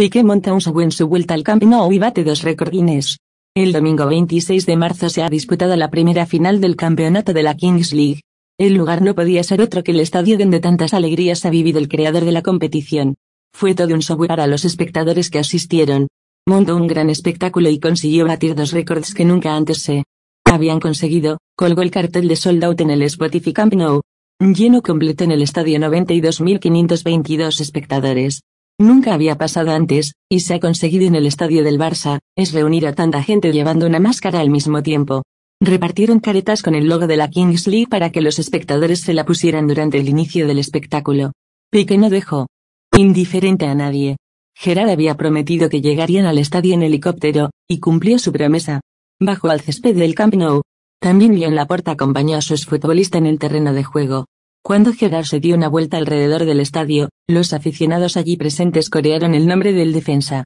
Piqué monta un show en su vuelta al Camp Nou y bate dos récords El domingo 26 de marzo se ha disputado la primera final del campeonato de la Kings League. El lugar no podía ser otro que el estadio donde tantas alegrías ha vivido el creador de la competición. Fue todo un show para los espectadores que asistieron. Montó un gran espectáculo y consiguió batir dos récords que nunca antes se habían conseguido. Colgó el cartel de sold out en el Spotify Camp Nou. Lleno completo en el estadio 92.522 espectadores. Nunca había pasado antes, y se ha conseguido en el estadio del Barça, es reunir a tanta gente llevando una máscara al mismo tiempo. Repartieron caretas con el logo de la Kingsley para que los espectadores se la pusieran durante el inicio del espectáculo. Piqué no dejó indiferente a nadie. Gerard había prometido que llegarían al estadio en helicóptero, y cumplió su promesa. Bajo al césped del Camp Nou. También Leon Laporta acompañó a sus futbolistas en el terreno de juego. Cuando Gerard se dio una vuelta alrededor del estadio, los aficionados allí presentes corearon el nombre del defensa.